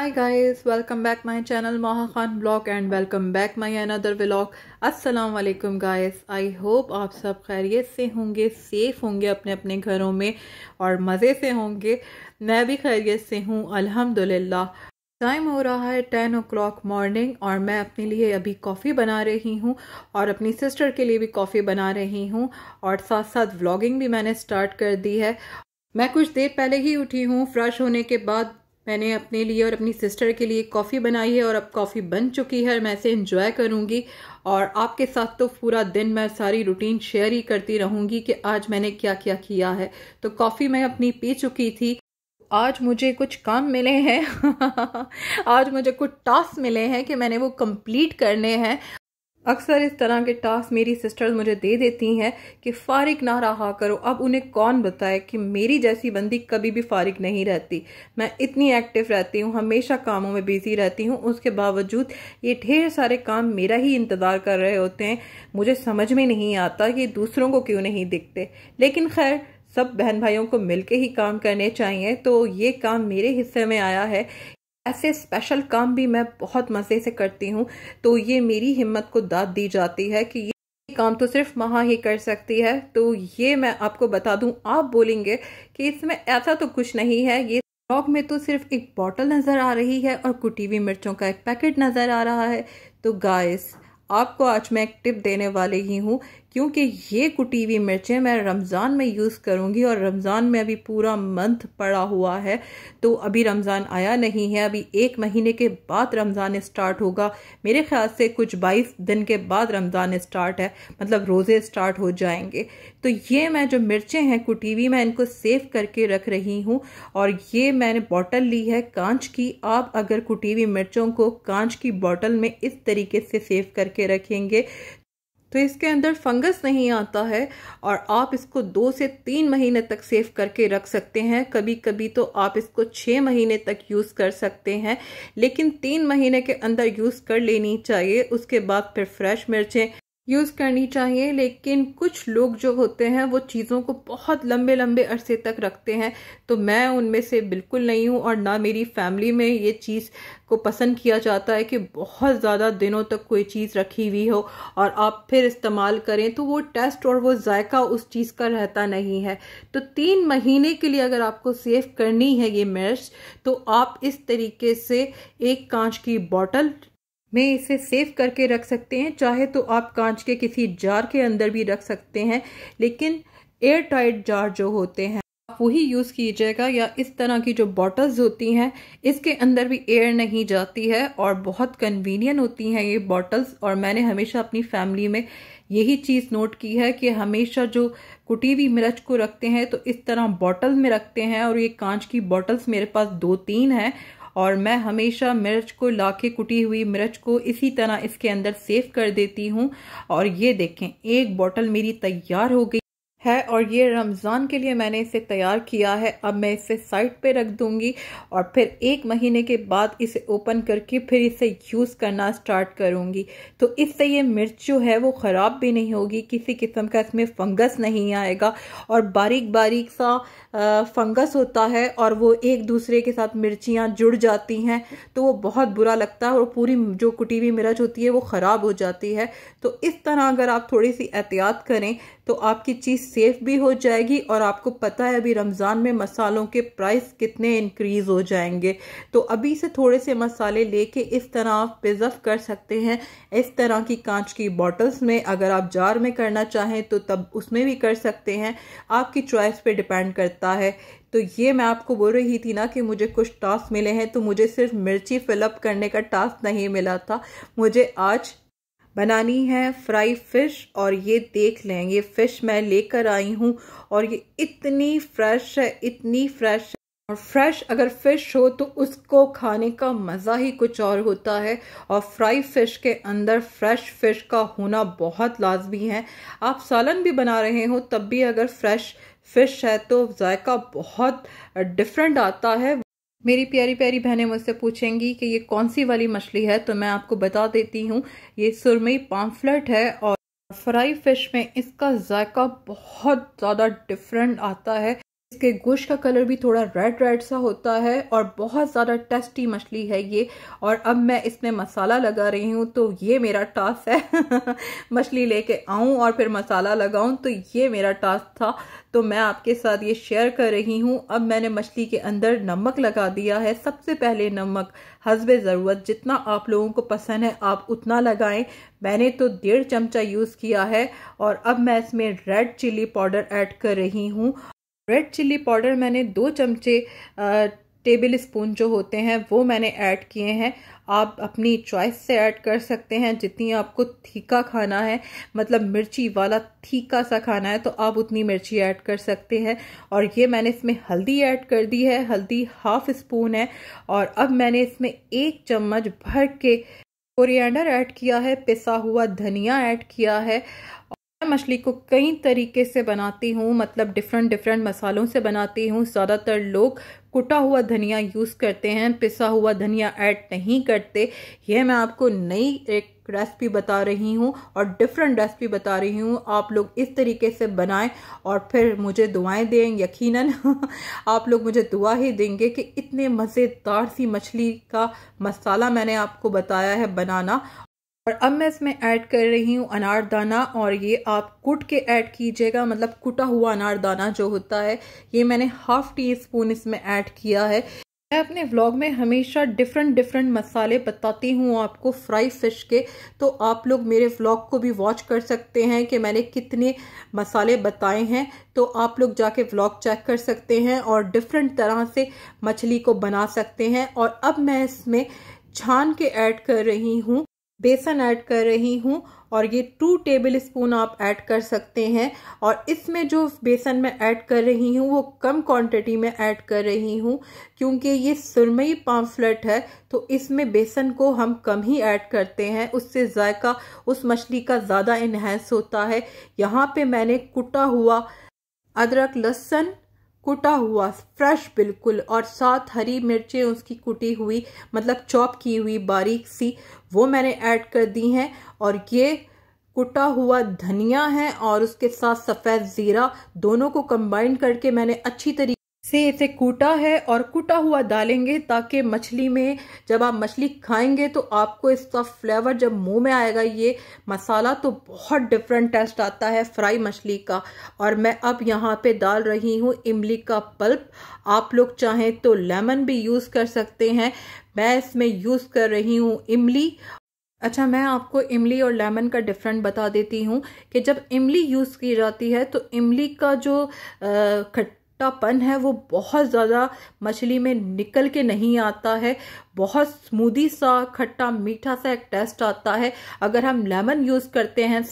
High guys welcome back my channel Moha Khan Vlog and welcome back my another vlog. अस्सलाम guys I hope आप सब खैरियत से होंगे सेफ़ होंगे अपने अपने घरों में और मज़े से होंगे मैं भी खैरियत से हूँ अल्हम्दुलिल्लाह टाइम हो रहा है टेन ओ क्लाक मॉर्निंग और मैं अपने लिए अभी कॉफ़ी बना रही हूँ और अपनी सिस्टर के लिए भी कॉफ़ी बना रही हूँ और साथ साथ व्लॉगिंग भी मैंने स्टार्ट कर दी है मैं कुछ देर पहले ही उठी हूँ फ्रेश होने के बाद मैंने अपने लिए और अपनी सिस्टर के लिए कॉफ़ी बनाई है और अब कॉफ़ी बन चुकी है मैं इसे इन्जॉय करूँगी और आपके साथ तो पूरा दिन मैं सारी रूटीन शेयर ही करती रहूँगी कि आज मैंने क्या क्या किया है तो कॉफ़ी मैं अपनी पी चुकी थी आज मुझे कुछ काम मिले हैं आज मुझे कुछ टास्क मिले हैं कि मैंने वो कंप्लीट करने हैं अक्सर इस तरह के टास्क मेरी सिस्टर्स मुझे दे देती हैं कि फारिग ना रहा करो अब उन्हें कौन बताए कि मेरी जैसी बंदी कभी भी फारिग नहीं रहती मैं इतनी एक्टिव रहती हूँ हमेशा कामों में बिजी रहती हूँ उसके बावजूद ये ढेर सारे काम मेरा ही इंतज़ार कर रहे होते हैं मुझे समझ में नहीं आता कि दूसरों को क्यों नहीं दिखते लेकिन खैर सब बहन भाइयों को मिलके ही काम करने चाहिए तो ये काम मेरे हिस्से में आया है ऐसे स्पेशल काम भी मैं बहुत मज़े से करती हूँ तो ये मेरी हिम्मत को दाद दी जाती है कि ये काम तो सिर्फ महा ही कर सकती है तो ये मैं आपको बता दूं आप बोलेंगे कि इसमें ऐसा तो कुछ नहीं है ये ब्लॉग में तो सिर्फ एक बॉटल नज़र आ रही है और कुटी हुई मिर्चों का एक पैकेट नज़र आ रहा है तो गाइस आपको आज मैं एक टिप देने वाली ही हूँ क्योंकि ये कुटी हुई मिर्चें मैं रमज़ान में यूज़ करूँगी और रमज़ान में अभी पूरा मंथ पड़ा हुआ है तो अभी रमज़ान आया नहीं है अभी एक महीने के बाद रमज़ान स्टार्ट होगा मेरे ख्याल से कुछ बाईस दिन के बाद रमज़ान स्टार्ट है मतलब रोज़े स्टार्ट हो जाएंगे तो ये मैं जो मिर्चें हैं कुटी हुई मैं इनको सेव करके रख रही हूँ और ये मैंने बॉटल ली है कांच की आप अगर कुटी हुई मिर्चों को कांच की बॉटल में इस तरीके से सेव करके रखेंगे तो इसके अंदर फंगस नहीं आता है और आप इसको दो से तीन महीने तक सेव करके रख सकते हैं कभी कभी तो आप इसको छः महीने तक यूज़ कर सकते हैं लेकिन तीन महीने के अंदर यूज़ कर लेनी चाहिए उसके बाद फिर फ्रेश मिर्चें यूज़ करनी चाहिए लेकिन कुछ लोग जो होते हैं वो चीज़ों को बहुत लंबे लंबे अरसे तक रखते हैं तो मैं उनमें से बिल्कुल नहीं हूँ और ना मेरी फैमिली में ये चीज़ को पसंद किया जाता है कि बहुत ज़्यादा दिनों तक कोई चीज़ रखी हुई हो और आप फिर इस्तेमाल करें तो वो टेस्ट और वो जायका उस चीज़ का रहता नहीं है तो तीन महीने के लिए अगर आपको सेव करनी है ये मिर्च तो आप इस तरीके से एक कांच की बॉटल में इसे सेव करके रख सकते हैं चाहे तो आप कांच के किसी जार के अंदर भी रख सकते हैं लेकिन एयर टाइट जार जो होते हैं आप वही यूज़ कीजिएगा या इस तरह की जो बॉटल्स होती हैं इसके अंदर भी एयर नहीं जाती है और बहुत कन्वीनियंट होती हैं ये बॉटल्स और मैंने हमेशा अपनी फैमिली में यही चीज़ नोट की है कि हमेशा जो कुटी हुई मिर्च को रखते हैं तो इस तरह बॉटल में रखते हैं और ये कांच की बॉटल्स मेरे पास दो तीन हैं और मैं हमेशा मिर्च को लाके कुटी हुई मिर्च को इसी तरह इसके अंदर सेव कर देती हूँ और ये देखें एक बॉटल मेरी तैयार हो गई है और ये रमज़ान के लिए मैंने इसे तैयार किया है अब मैं इसे साइड पे रख दूँगी और फिर एक महीने के बाद इसे ओपन करके फिर इसे यूज़ करना स्टार्ट करूँगी तो इससे ये मिर्च जो है वो ख़राब भी नहीं होगी किसी किस्म का इसमें फंगस नहीं आएगा और बारीक बारीक सा फंगस होता है और वो एक दूसरे के साथ मिर्चियाँ जुड़ जाती हैं तो वो बहुत बुरा लगता है और पूरी जो कुटी हुई मिर्च होती है वो ख़राब हो जाती है तो इस तरह अगर आप थोड़ी सी एहतियात करें तो आपकी चीज़ सेफ भी हो जाएगी और आपको पता है अभी रमज़ान में मसालों के प्राइस कितने इंक्रीज़ हो जाएंगे तो अभी से थोड़े से मसाले लेके इस तरह आप प्रिजर्व कर सकते हैं इस तरह की कांच की बॉटल्स में अगर आप जार में करना चाहें तो तब उसमें भी कर सकते हैं आपकी चॉइस पर डिपेंड करता है तो ये मैं आपको बोल रही थी ना कि मुझे कुछ टास्क मिले हैं तो मुझे सिर्फ मिर्ची फिलअप करने का टास्क नहीं मिला था मुझे आज बनानी है फ्राई फ़िश और ये देख लें ये फ़िश मैं लेकर आई हूँ और ये इतनी फ्रेश है इतनी फ्रेश है और फ्रेश अगर फ़िश हो तो उसको खाने का मज़ा ही कुछ और होता है और फ्राई फ़िश के अंदर फ्रेश फ़िश का होना बहुत लाजमी है आप सालन भी बना रहे हो तब भी अगर फ्रेश फ़िश है तो जायका बहुत डिफरेंट आता है मेरी प्यारी प्यारी बहनें मुझसे पूछेंगी कि ये कौन सी वाली मछली है तो मैं आपको बता देती हूँ ये सुरमई पाम्फलेट है और फ्राई फिश में इसका जायका बहुत ज़्यादा डिफरेंट आता है इसके गोश्त का कलर भी थोड़ा रेड रेड सा होता है और बहुत ज़्यादा टेस्टी मछली है ये और अब मैं इसमें मसाला लगा रही हूँ तो ये मेरा टास्क है मछली लेके आऊँ और फिर मसाला लगाऊँ तो ये मेरा टास्क था तो मैं आपके साथ ये शेयर कर रही हूँ अब मैंने मछली के अंदर नमक लगा दिया है सबसे पहले नमक हसब ज़रूरत जितना आप लोगों को पसंद है आप उतना लगाएं मैंने तो डेढ़ चमचा यूज़ किया है और अब मैं इसमें रेड चिली पाउडर ऐड कर रही हूँ रेड चिल्ली पाउडर मैंने दो चमचे टेबल स्पून जो होते हैं वो मैंने ऐड किए हैं आप अपनी चॉइस से ऐड कर सकते हैं जितनी आपको थीका खाना है मतलब मिर्ची वाला थीका सा खाना है तो आप उतनी मिर्ची ऐड कर सकते हैं और ये मैंने इसमें हल्दी ऐड कर दी है हल्दी हाफ स्पून है और अब मैंने इसमें एक चम्मच भर के कोरिएंडर ऐड किया है पिसा हुआ धनिया ऐड किया है मछली को कई तरीके से बनाती हूँ मतलब डिफरेंट डिफरेंट मसालों से बनाती हूँ ज़्यादातर लोग कुटा हुआ धनिया यूज़ करते हैं पिसा हुआ धनिया ऐड नहीं करते यह मैं आपको नई एक रेसिपी बता रही हूँ और डिफरेंट रेसिपी बता रही हूँ आप लोग इस तरीके से बनाएं और फिर मुझे दुआएं दें यकीनन आप लोग मुझे दुआ ही देंगे कि इतने मज़ेदार सी मछली का मसाला मैंने आपको बताया है बनाना और अब मैं इसमें ऐड कर रही हूँ अनारदाना और ये आप कुट के ऐड कीजिएगा मतलब कुटा हुआ अनारदाना जो होता है ये मैंने हाफ टी स्पून इसमें ऐड किया है मैं अपने व्लॉग में हमेशा डिफरेंट डिफरेंट मसाले बताती हूँ आपको फ्राई फिश के तो आप लोग मेरे व्लॉग को भी वॉच कर सकते हैं कि मैंने कितने मसाले बताए हैं तो आप लोग जाके व्लॉग चेक कर सकते हैं और डिफरेंट तरह से मछली को बना सकते हैं और अब मैं इसमें छान के ऐड कर रही हूँ बेसन ऐड कर रही हूँ और ये टू टेबल स्पून आप ऐड कर सकते हैं और इसमें जो बेसन मैं ऐड कर रही हूँ वो कम क्वांटिटी में ऐड कर रही हूँ क्योंकि ये सुरमई पाम्फलेट है तो इसमें बेसन को हम कम ही ऐड करते हैं उससे जायका उस मछली का ज़्यादा इन्हेंस होता है यहाँ पे मैंने कुटा हुआ अदरक लहसन कुटा हुआ फ्रेश बिल्कुल और साथ हरी मिर्चें उसकी कुटी हुई मतलब चॉप की हुई बारीक सी वो मैंने ऐड कर दी हैं और ये कुटा हुआ धनिया है और उसके साथ सफ़ेद ज़ीरा दोनों को कंबाइन करके मैंने अच्छी तरीके से इसे कूटा है और कूटा हुआ डालेंगे ताकि मछली में जब आप मछली खाएंगे तो आपको इसका फ्लेवर जब मुंह में आएगा ये मसाला तो बहुत डिफरेंट टेस्ट आता है फ्राई मछली का और मैं अब यहाँ पे डाल रही हूँ इमली का पल्प आप लोग चाहें तो लेमन भी यूज़ कर सकते हैं मैं इसमें यूज़ कर रही हूँ इमली अच्छा मैं आपको इमली और लेमन का डिफरेंट बता देती हूँ कि जब इमली यूज़ की जाती है तो इमली का जो खट खट्टापन है वो बहुत ज़्यादा मछली में निकल के नहीं आता है बहुत स्मूदी सा खट्टा मीठा सा एक टेस्ट आता है अगर हम लेमन यूज़ करते हैं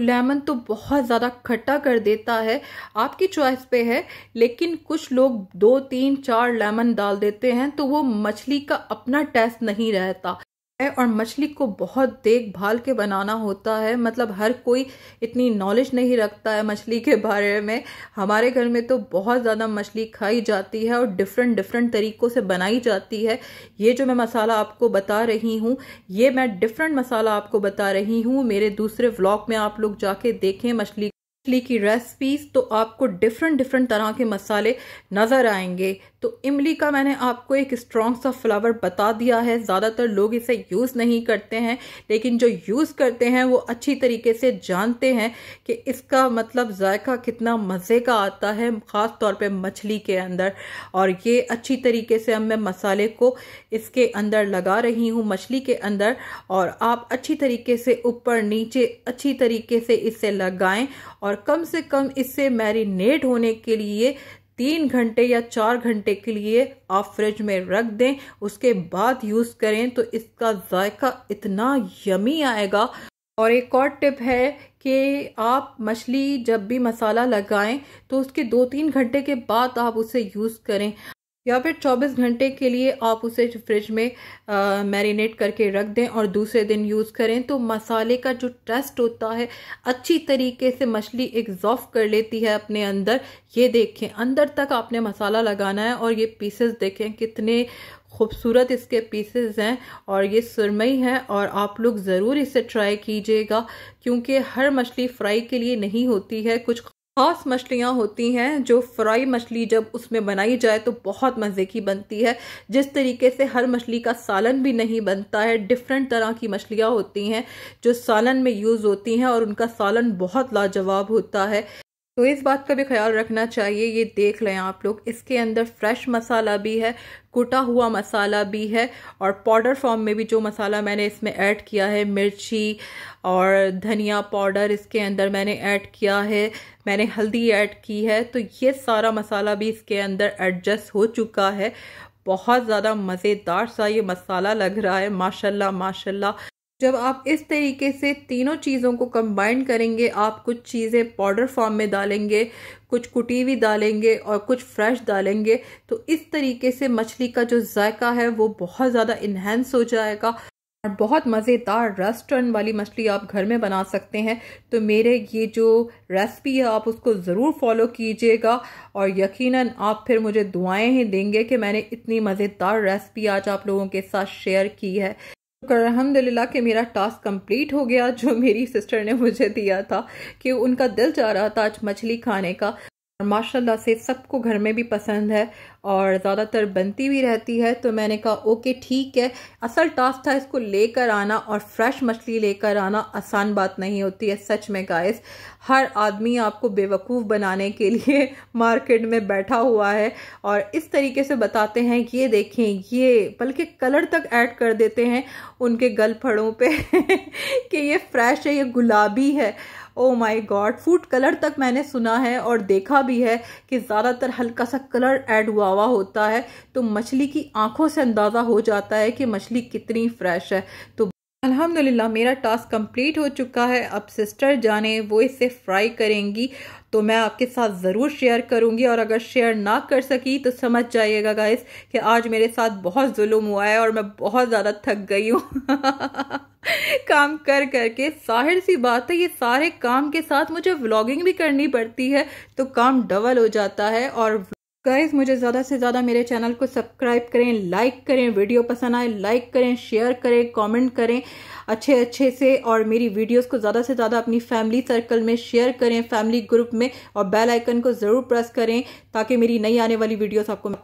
लेमन तो बहुत ज़्यादा खट्टा कर देता है आपकी चॉइस पे है लेकिन कुछ लोग दो तीन चार लेमन डाल देते हैं तो वो मछली का अपना टेस्ट नहीं रहता है और मछली को बहुत देखभाल के बनाना होता है मतलब हर कोई इतनी नॉलेज नहीं रखता है मछली के बारे में हमारे घर में तो बहुत ज़्यादा मछली खाई जाती है और डिफरेंट डिफरेंट तरीक़ों से बनाई जाती है ये जो मैं मसाला आपको बता रही हूँ ये मैं डिफरेंट मसाला आपको बता रही हूँ मेरे दूसरे व्लॉग में आप लोग जाके देखें मछली मछली की रेसिपीज़ तो आपको डिफरेंट डिफरेंट तरह के मसाले नज़र आएंगे तो इमली का मैंने आपको एक स्ट्रॉन्ग सा फ्लावर बता दिया है ज़्यादातर लोग इसे यूज़ नहीं करते हैं लेकिन जो यूज़ करते हैं वो अच्छी तरीके से जानते हैं कि इसका मतलब जायका कितना मज़े का आता है ख़ास तौर पे मछली के अंदर और ये अच्छी तरीके से अब मैं मसाले को इसके अंदर लगा रही हूँ मछली के अंदर और आप अच्छी तरीके से ऊपर नीचे अच्छी तरीके से इसे लगाएं और कम से कम इससे मैरिनेट होने के लिए तीन घंटे या चार घंटे के लिए आप फ्रिज में रख दें उसके बाद यूज़ करें तो इसका जायका इतना यमी आएगा और एक और टिप है कि आप मछली जब भी मसाला लगाएं तो उसके दो तीन घंटे के बाद आप उसे यूज़ करें या फिर 24 घंटे के लिए आप उसे फ्रिज में मैरिनेट करके रख दें और दूसरे दिन यूज़ करें तो मसाले का जो टेस्ट होता है अच्छी तरीके से मछली एग्जॉफ कर लेती है अपने अंदर ये देखें अंदर तक आपने मसाला लगाना है और ये पीसेस देखें कितने खूबसूरत इसके पीसेस हैं और ये सुरमई है और आप लोग ज़रूर इसे ट्राई कीजिएगा क्योंकि हर मछली फ्राई के लिए नहीं होती है कुछ खास मछलियाँ होती हैं जो फ्राई मछली जब उसमें बनाई जाए तो बहुत मज़े की बनती है जिस तरीके से हर मछली का सालन भी नहीं बनता है डिफरेंट तरह की मछलियाँ होती हैं जो सालन में यूज़ होती हैं और उनका सालन बहुत लाजवाब होता है तो इस बात का भी ख्याल रखना चाहिए ये देख लें आप लोग इसके अंदर फ्रेश मसाला भी है कुटा हुआ मसाला भी है और पाउडर फॉर्म में भी जो मसाला मैंने इसमें ऐड किया है मिर्ची और धनिया पाउडर इसके अंदर मैंने ऐड किया है मैंने हल्दी ऐड की है तो ये सारा मसाला भी इसके अंदर एडजस्ट हो चुका है बहुत ज़्यादा मज़ेदार सा ये मसाला लग रहा है माशाल्लाह माशाल्लाह जब आप इस तरीके से तीनों चीज़ों को कंबाइन करेंगे आप कुछ चीज़ें पाउडर फॉर्म में डालेंगे कुछ कुटी हुई डालेंगे और कुछ फ्रेश डालेंगे तो इस तरीके से मछली का जो जायका है वो बहुत ज़्यादा इन्हेंस हो जाएगा और बहुत मज़ेदार रेस्टोरेंट वाली मछली आप घर में बना सकते हैं तो मेरे ये जो रेसिपी है आप उसको ज़रूर फॉलो कीजिएगा और यकीनन आप फिर मुझे दुआएं ही देंगे कि मैंने इतनी मज़ेदार रेसिपी आज आप लोगों के साथ शेयर की है कर अलहमदिल्ला के मेरा टास्क कंप्लीट हो गया जो मेरी सिस्टर ने मुझे दिया था कि उनका दिल जा रहा था आज मछली खाने का और माशाल्लाह से सबको घर में भी पसंद है और ज़्यादातर बनती भी रहती है तो मैंने कहा ओके ठीक है असल टास्क था इसको लेकर आना और फ्रेश मछली लेकर आना आसान बात नहीं होती है सच में गाइस हर आदमी आपको बेवकूफ़ बनाने के लिए मार्केट में बैठा हुआ है और इस तरीके से बताते हैं ये देखें ये बल्कि कलर तक ऐड कर देते हैं उनके गल फड़ों पर कि ये फ्रेश है ये गुलाबी है oh my god food colour तक मैंने सुना है और देखा भी है कि ज़्यादातर हल्का सा कलर ऐड हुआ हुआ होता है तो मछली की आँखों से अंदाज़ा हो जाता है कि मछली कितनी फ्रेश है तो अल्हम्दुलिल्लाह मेरा टास्क कंप्लीट हो चुका है अब सिस्टर जाने वो इसे फ्राई करेंगी तो मैं आपके साथ ज़रूर शेयर करूँगी और अगर शेयर ना कर सकी तो समझ जाइएगा गाइस कि आज मेरे साथ बहुत जुल्म हुआ है और मैं बहुत ज़्यादा थक गई हूँ काम कर करके साहिर सी बात है ये सारे काम के साथ मुझे व्लॉगिंग भी करनी पड़ती है तो काम डबल हो जाता है और गाइज मुझे ज़्यादा से ज़्यादा मेरे चैनल को सब्सक्राइब करें लाइक करें वीडियो पसंद आए लाइक करें शेयर करें कमेंट करें अच्छे अच्छे से और मेरी वीडियोस को ज़्यादा से ज़्यादा अपनी फैमिली सर्कल में शेयर करें फैमिली ग्रुप में और बेल आइकन को ज़रूर प्रेस करें ताकि मेरी नई आने वाली वीडियोस आपको